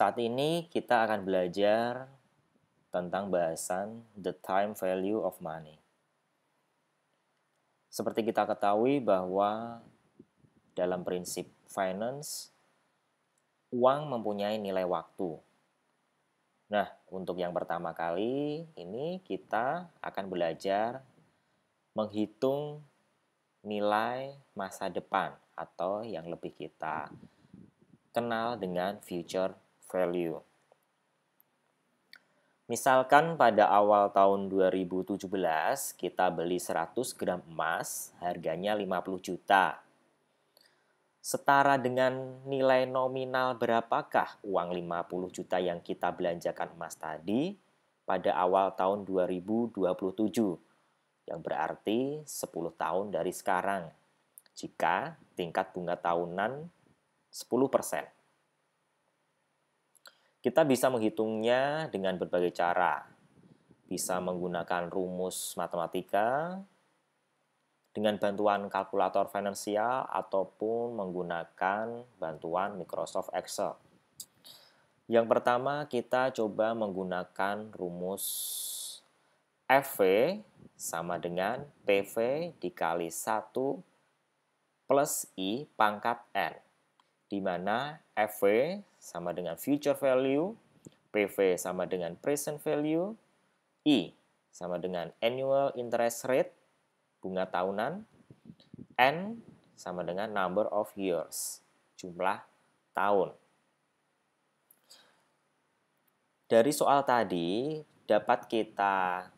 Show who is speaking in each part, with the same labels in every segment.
Speaker 1: Saat ini kita akan belajar tentang bahasan the time value of money. Seperti kita ketahui bahwa dalam prinsip finance uang mempunyai nilai waktu. Nah, untuk yang pertama kali ini kita akan belajar menghitung nilai masa depan atau yang lebih kita kenal dengan future value. Misalkan pada awal tahun 2017 kita beli 100 gram emas harganya 50 juta. Setara dengan nilai nominal berapakah uang 50 juta yang kita belanjakan emas tadi pada awal tahun 2027? Yang berarti 10 tahun dari sekarang jika tingkat bunga tahunan 10%. persen. Kita bisa menghitungnya dengan berbagai cara. Bisa menggunakan rumus matematika, dengan bantuan kalkulator finansial, ataupun menggunakan bantuan Microsoft Excel. Yang pertama, kita coba menggunakan rumus FV sama dengan PV dikali 1 plus I pangkat N, di mana FV sama dengan future value, PV sama dengan present value, I e sama dengan annual interest rate, bunga tahunan, N sama dengan number of years, jumlah tahun. Dari soal tadi dapat kita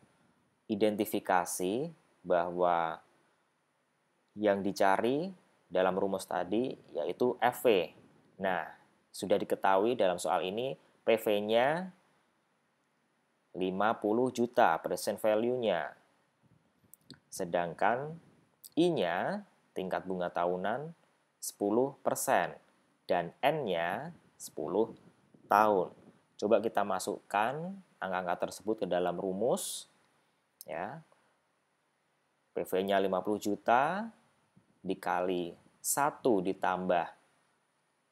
Speaker 1: identifikasi bahwa yang dicari dalam rumus tadi yaitu FV. Nah, sudah diketahui dalam soal ini PV-nya 50 juta present value-nya. Sedangkan I-nya tingkat bunga tahunan 10% dan N-nya 10 tahun. Coba kita masukkan angka-angka tersebut ke dalam rumus ya. PV-nya 50 juta dikali 1 ditambah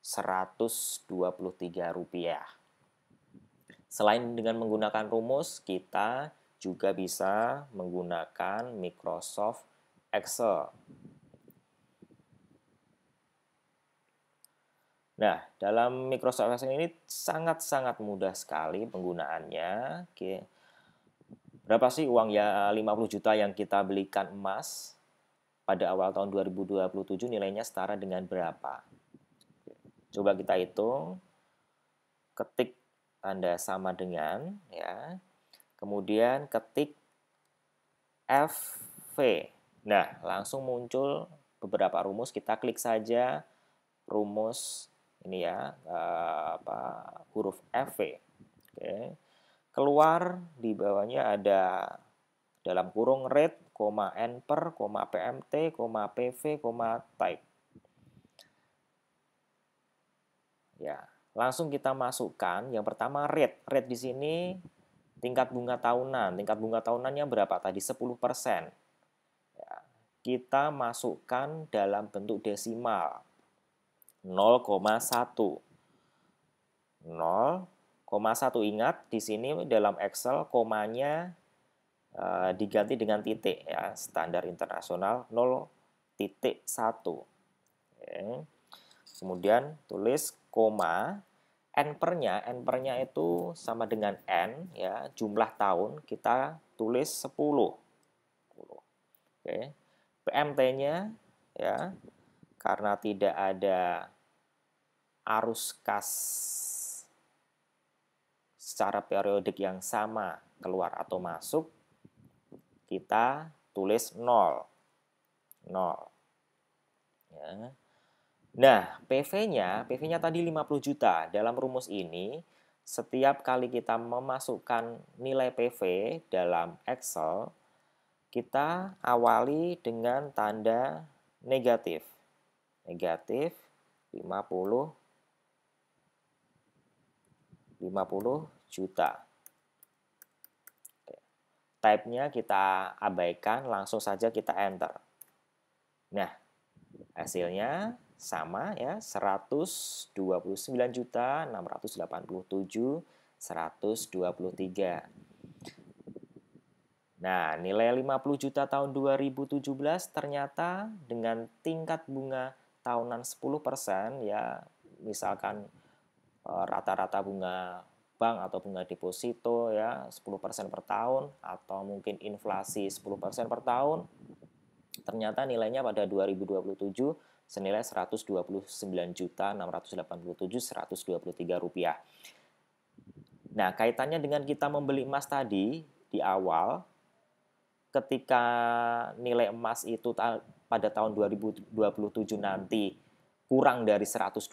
Speaker 1: 123 rupiah. Selain dengan menggunakan rumus, kita juga bisa menggunakan Microsoft Excel. Nah, dalam Microsoft Excel ini sangat-sangat mudah sekali penggunaannya. Oke. Berapa sih uang ya 50 juta yang kita belikan emas pada awal tahun 2027 nilainya setara dengan berapa? Coba kita hitung. Ketik tanda sama dengan ya. Kemudian ketik FV. Nah, langsung muncul beberapa rumus. Kita klik saja rumus ini ya, eh, apa huruf FV. Oke. Keluar di bawahnya ada dalam kurung rate, koma n per, koma pmt, koma pv, koma type. Ya, langsung kita masukkan yang pertama rate. Rate di sini tingkat bunga tahunan. Tingkat bunga tahunannya berapa tadi? 10%. Ya, kita masukkan dalam bentuk desimal. 0,1. 0,1 ingat di sini dalam Excel komanya e, diganti dengan titik ya standar internasional 0.1. Kemudian tulis koma n pernya n pernya itu sama dengan n ya jumlah tahun kita tulis 10 oke PMT-nya ya karena tidak ada arus kas secara periodik yang sama keluar atau masuk kita tulis 0 0 ya Nah, PV-nya, PV-nya tadi 50 juta. Dalam rumus ini, setiap kali kita memasukkan nilai PV dalam Excel, kita awali dengan tanda negatif. Negatif 50 50 juta. Type-nya kita abaikan, langsung saja kita enter. Nah, hasilnya sama ya 129 juta 687 123. Nah, nilai 50 juta tahun 2017 ternyata dengan tingkat bunga tahunan 10% ya misalkan e, rata-rata bunga bank atau bunga deposito ya 10% per tahun atau mungkin inflasi 10% per tahun ternyata nilainya pada 2027 senilai 129.687.123 rupiah. Nah, kaitannya dengan kita membeli emas tadi di awal, ketika nilai emas itu pada tahun 2027 nanti kurang dari 129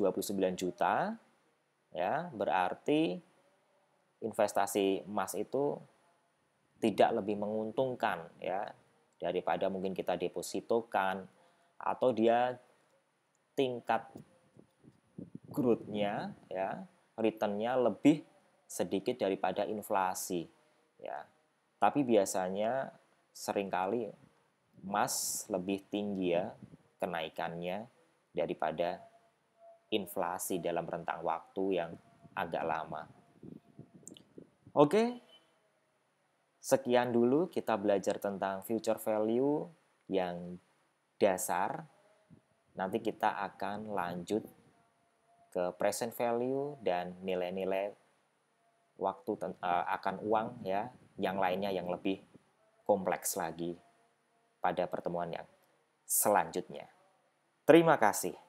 Speaker 1: juta, ya berarti investasi emas itu tidak lebih menguntungkan ya daripada mungkin kita depositokan atau dia tingkat growth-nya ya, return-nya lebih sedikit daripada inflasi ya. Tapi biasanya seringkali emas lebih tinggi ya kenaikannya daripada inflasi dalam rentang waktu yang agak lama. Oke. Sekian dulu kita belajar tentang future value yang dasar Nanti kita akan lanjut ke present value dan nilai-nilai waktu eh, akan uang ya, yang lainnya yang lebih kompleks lagi pada pertemuan yang selanjutnya. Terima kasih.